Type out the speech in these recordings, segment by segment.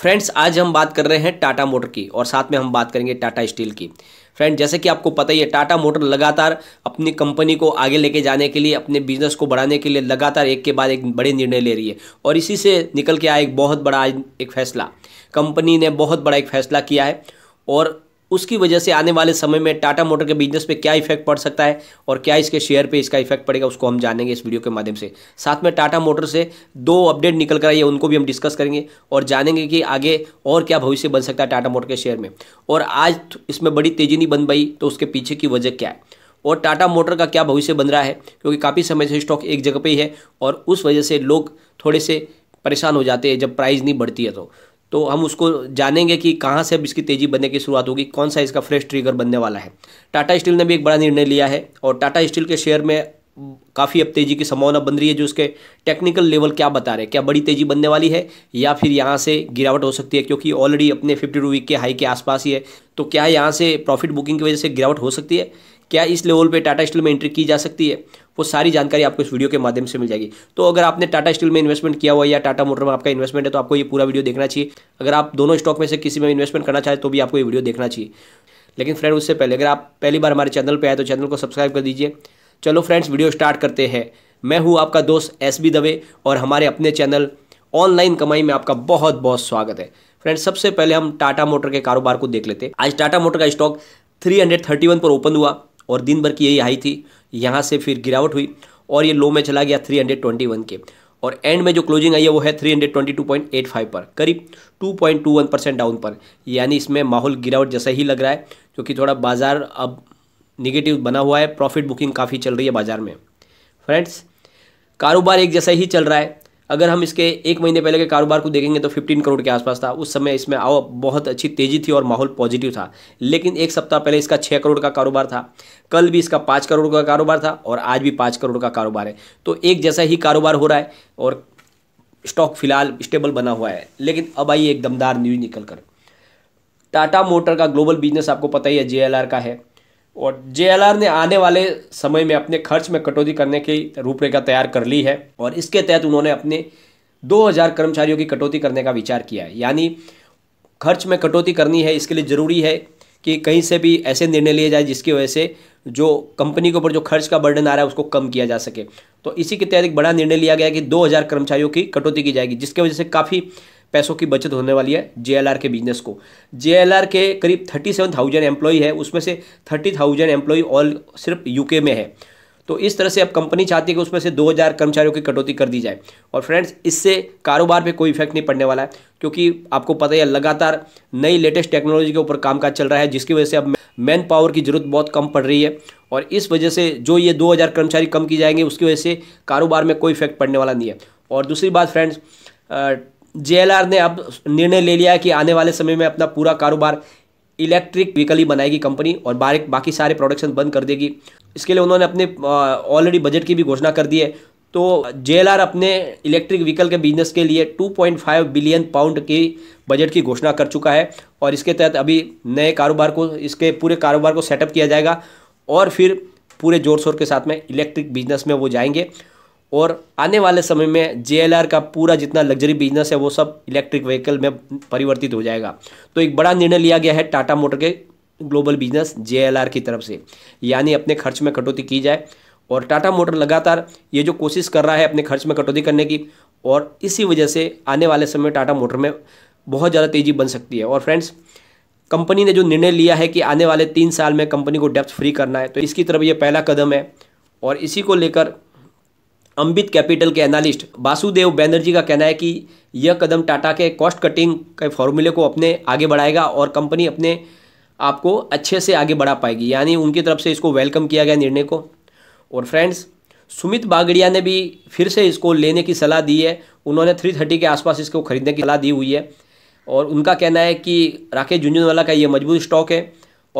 friends आज हम बात कर रहे हैं टाटा मोटर की और साथ में हम बात करेंगे टाटा स्टील की फ्रेंड जैसे कि आपको पता ही है टाटा मोटर लगातार अपनी कंपनी को आगे लेके जाने के लिए अपने बिजनेस को बढ़ाने के लिए लगातार एक के बाद एक बड़े निर्णय ले रही है और इसी से निकल के आया एक बहुत बड़ा आज एक फैसला कंपनी ने बहुत बड़ा एक फैसला किया है और उसकी वजह से आने वाले समय में टाटा मोटर के बिजनेस पे क्या इफेक्ट पड़ सकता है और क्या इसके शेयर पे इसका इफेक्ट पड़ेगा उसको हम जानेंगे इस वीडियो के माध्यम से साथ में टाटा मोटर से दो अपडेट निकल कर आई है उनको भी हम डिस्कस करेंगे और जानेंगे कि आगे और क्या भविष्य बन सकता है टाटा मोटर के शेयर में और आज तो इसमें बड़ी तेजी नहीं बन पाई तो उसके पीछे की वजह क्या है और टाटा मोटर का क्या भविष्य बन रहा है क्योंकि काफ़ी समय से स्टॉक एक जगह पर ही है और उस वजह से लोग थोड़े से परेशान हो जाते हैं जब प्राइस नहीं बढ़ती है तो तो हम उसको जानेंगे कि कहाँ से अब इसकी तेज़ी बनने की शुरुआत होगी कौन सा इसका फ्रेश ट्रिगर बनने वाला है टाटा स्टील ने भी एक बड़ा निर्णय लिया है और टाटा स्टील के शेयर में काफ़ी अब तेज़ी की संभावना बन रही है जो उसके टेक्निकल लेवल क्या बता रहे हैं क्या बड़ी तेज़ी बनने वाली है या फिर यहाँ से गिरावट हो सकती है क्योंकि ऑलरेडी अपने फिफ्टी वीक के हाई के आसपास ही है तो क्या यहाँ से प्रॉफिट बुकिंग की वजह से गिरावट हो सकती है क्या इस लेवल पे टाटा स्टील में एंट्री की जा सकती है वो सारी जानकारी आपको इस वीडियो के माध्यम से मिल जाएगी तो अगर आपने टाटा स्टील में इन्वेस्टमेंट किया हुआ या टाटा मोटर में आपका इन्वेस्टमेंट है तो आपको ये पूरा वीडियो देखना चाहिए अगर आप दोनों स्टॉक में से किसी में इन्वेस्टमेंट करना चाहें तो भी आपको ये वीडियो देखना चाहिए लेकिन फ्रेंड उससे पहले अगर आप पहली बार हमारे चैनल पर आए तो चैनल को सब्सक्राइब कर दीजिए चलो फ्रेंड्स वीडियो स्टार्ट करते हैं मैं हूँ आपका दोस्त एस बी दवे और हमारे अपने चैनल ऑनलाइन कमाई में आपका बहुत बहुत स्वागत है फ्रेंड्स सबसे पहले हम टाटा मोटर के कारोबार को देख लेते हैं आज टाटा मोटर का स्टॉक 331 पर ओपन हुआ और दिन भर की यही हाई थी यहाँ से फिर गिरावट हुई और ये लो में चला गया 321 के और एंड में जो क्लोजिंग आई है वो है 322.85 पर करीब 2.21 परसेंट डाउन पर यानी इसमें माहौल गिरावट जैसा ही लग रहा है क्योंकि थोड़ा बाज़ार अब निगेटिव बना हुआ है प्रॉफिट बुकिंग काफ़ी चल रही है बाज़ार में फ्रेंड्स कारोबार एक जैसा ही चल रहा है अगर हम इसके एक महीने पहले के कारोबार को देखेंगे तो 15 करोड़ के आसपास था उस समय इसमें आओ बहुत अच्छी तेज़ी थी और माहौल पॉजिटिव था लेकिन एक सप्ताह पहले इसका छः करोड़ का कारोबार था कल भी इसका पाँच करोड़ का कारोबार था और आज भी पाँच करोड़ का कारोबार है तो एक जैसा ही कारोबार हो रहा है और स्टॉक फिलहाल स्टेबल बना हुआ है लेकिन अब आइए एक दमदार न्यूज़ निकल कर टाटा मोटर का ग्लोबल बिजनेस आपको पता ही है जे का है और जे ने आने वाले समय में अपने खर्च में कटौती करने की रूपरेखा तैयार कर ली है और इसके तहत उन्होंने अपने 2000 कर्मचारियों की कटौती करने का विचार किया है यानी खर्च में कटौती करनी है इसके लिए ज़रूरी है कि कहीं से भी ऐसे निर्णय लिए जाए जिसकी वजह से जो कंपनी के ऊपर जो खर्च का बर्डन आ रहा है उसको कम किया जा सके तो इसी के तहत एक बड़ा निर्णय लिया गया कि दो कर्मचारियों की कटौती की जाएगी जिसकी वजह से काफ़ी पैसों की बचत होने वाली है जे के बिजनेस को जे के करीब थर्टी सेवन थाउजेंड एम्प्लॉई है उसमें से थर्टी थाउजेंड एम्प्लॉई ऑल सिर्फ यूके में है तो इस तरह से अब कंपनी चाहती है कि उसमें से 2000 कर्मचारियों की कटौती कर दी जाए और फ्रेंड्स इससे कारोबार पे कोई इफेक्ट नहीं पड़ने वाला है क्योंकि आपको पता ही है लगातार नई लेटेस्ट टेक्नोलॉजी के ऊपर कामकाज चल रहा है जिसकी वजह से अब मैन पावर की जरूरत बहुत कम पड़ रही है और इस वजह से जो ये दो कर्मचारी कम की जाएंगे उसकी वजह से कारोबार में कोई इफेक्ट पड़ने वाला नहीं है और दूसरी बात फ्रेंड्स जेएलआर ने अब निर्णय ले लिया है कि आने वाले समय में अपना पूरा कारोबार इलेक्ट्रिक व्हीकल ही बनाएगी कंपनी और बाकी सारे प्रोडक्शन बंद कर देगी इसके लिए उन्होंने अपने ऑलरेडी बजट की भी घोषणा कर दी है तो जे अपने इलेक्ट्रिक व्हीकल के बिजनेस के लिए 2.5 बिलियन पाउंड की बजट की घोषणा कर चुका है और इसके तहत अभी नए कारोबार को इसके पूरे कारोबार को सेटअप किया जाएगा और फिर पूरे जोर शोर के साथ में इलेक्ट्रिक बिजनेस में वो जाएंगे और आने वाले समय में जे का पूरा जितना लग्जरी बिजनेस है वो सब इलेक्ट्रिक व्हीकल में परिवर्तित हो जाएगा तो एक बड़ा निर्णय लिया गया है टाटा मोटर के ग्लोबल बिजनेस जे की तरफ से यानी अपने खर्च में कटौती की जाए और टाटा मोटर लगातार ये जो कोशिश कर रहा है अपने खर्च में कटौती करने की और इसी वजह से आने वाले समय में टाटा मोटर में बहुत ज़्यादा तेज़ी बन सकती है और फ्रेंड्स कंपनी ने जो निर्णय लिया है कि आने वाले तीन साल में कंपनी को डेप्थ फ्री करना है तो इसकी तरफ ये पहला कदम है और इसी को लेकर अम्बित कैपिटल के एनालिस्ट वासुदेव बैनर्जी का कहना है कि यह कदम टाटा के कॉस्ट कटिंग के फॉर्मूले को अपने आगे बढ़ाएगा और कंपनी अपने आप को अच्छे से आगे बढ़ा पाएगी यानी उनकी तरफ से इसको वेलकम किया गया निर्णय को और फ्रेंड्स सुमित बागड़िया ने भी फिर से इसको लेने की सलाह दी है उन्होंने थ्री थर्टी के आसपास इसको खरीदने की सलाह दी हुई है और उनका कहना है कि राकेश झुंझुनवाला का ये मजबूत स्टॉक है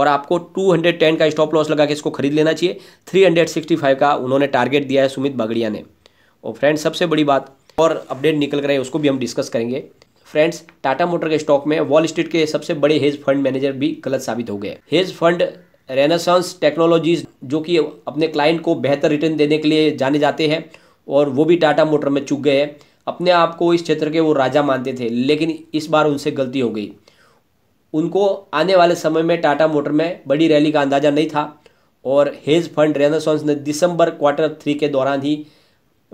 और आपको 210 का स्टॉप लॉस लगा के इसको खरीद लेना चाहिए 365 का उन्होंने टारगेट दिया है सुमित बागड़िया ने और फ्रेंड्स सबसे बड़ी बात और अपडेट निकल कर है उसको भी हम डिस्कस करेंगे फ्रेंड्स टाटा मोटर के स्टॉक में वॉल स्ट्रीट के सबसे बड़े हेज फंड मैनेजर भी गलत साबित हो गए हेज फंड रेनासांस टेक्नोलॉजीज जो कि अपने क्लाइंट को बेहतर रिटर्न देने के लिए जाने जाते हैं और वो भी टाटा मोटर में चुक गए हैं अपने आप को इस क्षेत्र के वो राजा मानते थे लेकिन इस बार उनसे गलती हो गई उनको आने वाले समय में टाटा मोटर में बड़ी रैली का अंदाज़ा नहीं था और हेज फंड रेनासॉन्स ने दिसंबर क्वार्टर थ्री के दौरान ही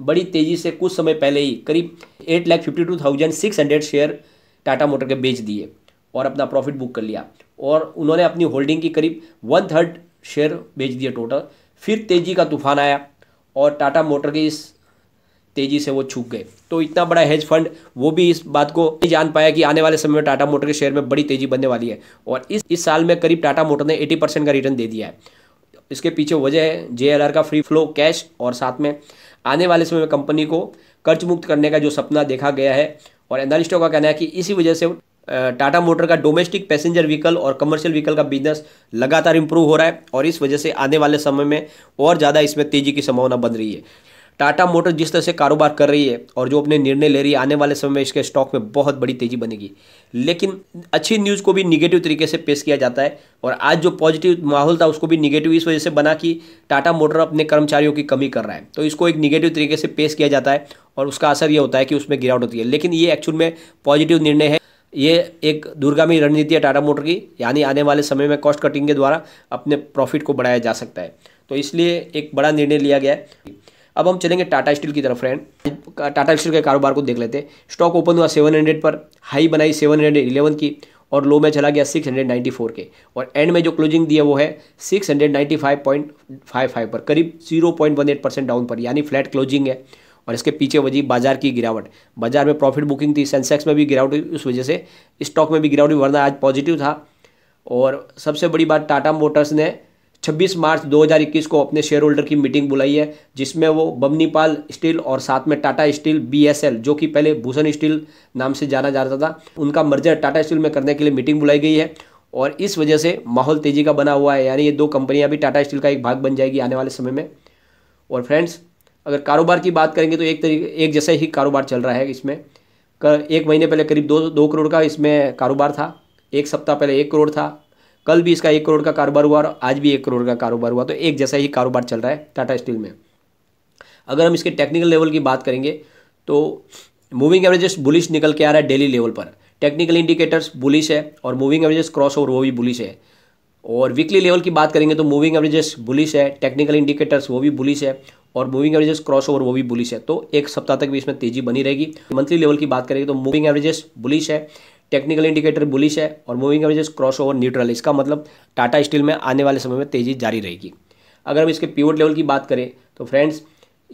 बड़ी तेज़ी से कुछ समय पहले ही करीब eight lakh fifty two thousand six hundred share Tata motor के बेच दिए और अपना प्रॉफिट बुक कर लिया और उन्होंने अपनी होल्डिंग की करीब वन थर्ड शेयर बेच दिए टोटल फिर तेज़ी का तूफान आया और टाटा मोटर के इस तेज़ी से वो छूक गए तो इतना बड़ा हेज फंड वो भी इस बात को नहीं जान पाया कि आने वाले समय में टाटा मोटर के शेयर में बड़ी तेज़ी बनने वाली है और इस इस साल में करीब टाटा मोटर ने 80 परसेंट का रिटर्न दे दिया है इसके पीछे वजह है जे का फ्री फ्लो कैश और साथ में आने वाले समय में कंपनी को कर्ज मुक्त करने का जो सपना देखा गया है और एनालिस्टों का कहना है कि इसी वजह से टाटा मोटर का डोमेस्टिक पैसेंजर व्हीकल और कमर्शियल व्हीकल का बिजनेस लगातार इंप्रूव हो रहा है और इस वजह से आने वाले समय में और ज़्यादा इसमें तेज़ी की संभावना बन रही है टाटा मोटर जिस तरह से कारोबार कर रही है और जो अपने निर्णय ले रही है आने वाले समय में इसके स्टॉक में बहुत बड़ी तेजी बनेगी लेकिन अच्छी न्यूज़ को भी निगेटिव तरीके से पेश किया जाता है और आज जो पॉजिटिव माहौल था उसको भी निगेटिव इस वजह से बना कि टाटा मोटर अपने कर्मचारियों की कमी कर रहा है तो इसको एक निगेटिव तरीके से पेश किया जाता है और उसका असर यह होता है कि उसमें गिरावट होती है लेकिन ये एक्चुअल में पॉजिटिव निर्णय है ये एक दूरगामी रणनीति है टाटा मोटर की यानी आने वाले समय में कॉस्ट कटिंग के द्वारा अपने प्रॉफिट को बढ़ाया जा सकता है तो इसलिए एक बड़ा निर्णय लिया गया है अब हम चलेंगे टाटा स्टील की तरफ फ्रेंड टाटा स्टील के कारोबार को देख लेते हैं स्टॉक ओपन हुआ 700 पर हाई बनाई 711 की और लो में चला गया 694 के और एंड में जो क्लोजिंग दिया वो है 695.55 पर करीब 0.18 परसेंट डाउन पर यानी फ्लैट क्लोजिंग है और इसके पीछे वजह बाजार की गिरावट बाजार में प्रॉफिट बुकिंग थी सेंसेक्स में भी गिरावट हुई उस वजह से स्टॉक में भी गिरावट हुई वरना आज पॉजिटिव था और सबसे बड़ी बात टाटा मोटर्स ने 26 मार्च 2021 को अपने शेयर होल्डर की मीटिंग बुलाई है जिसमें वो बमनीपाल स्टील और साथ में टाटा स्टील बीएसएल जो कि पहले भूषण स्टील नाम से जाना जाता था उनका मर्जर टाटा स्टील में करने के लिए मीटिंग बुलाई गई है और इस वजह से माहौल तेज़ी का बना हुआ है यानी ये दो कंपनियां भी टाटा स्टील का एक भाग बन जाएगी आने वाले समय में और फ्रेंड्स अगर कारोबार की बात करेंगे तो एक तरीके एक जैसे ही कारोबार चल रहा है इसमें एक महीने पहले करीब दो दो करोड़ का इसमें कारोबार था एक सप्ताह पहले एक करोड़ था कल भी इसका एक करोड़ का कारोबार हुआ और आज भी एक करोड़ का कारोबार हुआ तो एक जैसा ही कारोबार चल रहा है टाटा स्टील में अगर हम इसके टेक्निकल लेवल की बात करेंगे तो मूविंग एवरेजेस बुलिश निकल के आ रहा है डेली लेवल पर टेक्निकल इंडिकेटर्स बुलिश है और मूविंग एवरेजेस क्रॉस ओवर वो भी बुलिश है और वीकली लेवल की बात करेंगे तो मूविंग एवरेजेस बुलिश है टेक्निकल इंडिकेटर्स वो भी बुलिश है और मूविंग एवरेजेस क्रॉस ओवर वो भी बुलिश है तो एक सप्ताह तक भी इसमें तेजी बनी रहेगी मंथली लेवल की बात करेंगे तो मूविंग एवरेजेस बुलिश है टेक्निकल इंडिकेटर बुलिश है और moving average cross over neutral इसका मतलब टाटा स्टील में आने वाले समय में तेज़ी जारी रहेगी अगर हम इसके पीवट लेवल की बात करें तो फ्रेंड्स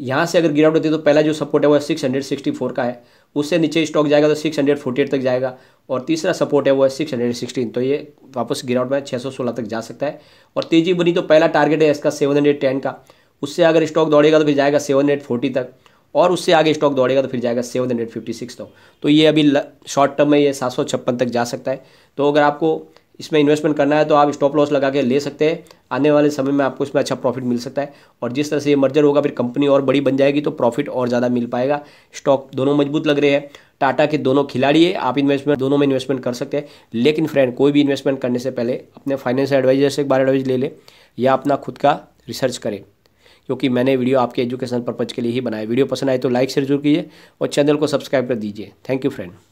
यहाँ से अगर गिरावट होती है तो पहला जो सपोर्ट है वो सिक्स हंड्रेड सिक्सटी फोर का है उससे नीचे स्टॉक जाएगा तो सिक्स हंड्रेड फोर्टी एट तक जाएगा और तीसरा सपोर्ट है वो है सिक्स हंड्रेड सिक्सटीन तो ये वापस गिरावट में छः सौ सोलह तक जा सकता है और तेजी बनी तो पहला टारगेट है इसका सेवन हंड्रेड टेन का उससे अगर स्टॉक दौड़ेगा तो फिर जाएगा सेवन हंड्रेड फोर्टी तक और उससे आगे स्टॉक दौड़ेगा तो फिर जाएगा सेवन हंड्रेड फिफ्टी सिक्स तक तो ये अभी शॉर्ट टर्म में ये सात सौ छप्पन तक जा सकता है तो अगर आपको इसमें इन्वेस्टमेंट करना है तो आप स्टॉप लॉस लगा के ले सकते हैं आने वाले समय में आपको इसमें अच्छा प्रॉफिट मिल सकता है और जिस तरह से ये मर्जर होगा फिर कंपनी और बड़ी बन जाएगी तो प्रॉफिट और ज़्यादा मिल पाएगा स्टॉक दोनों मजबूत लग रहे हैं टाटा के दोनों खिलाड़ी है आप इन्वेस्टमेंट दोनों में इन्वेस्टमेंट कर सकते हैं लेकिन फ्रेंड कोई भी इन्वेस्टमेंट करने से पहले अपने फाइनेंशियल एडवाइजर से एक बार एडवाइज ले लें या अपना खुद का रिसर्च करें क्योंकि मैंने वीडियो आपके एजुकेशन पर्पज़ के लिए ही बनाया वीडियो पसंद आए तो लाइक शेयर जरूर कीजिए और चैनल को सब्सक्राइब कर दीजिए थैंक यू फ्रेंड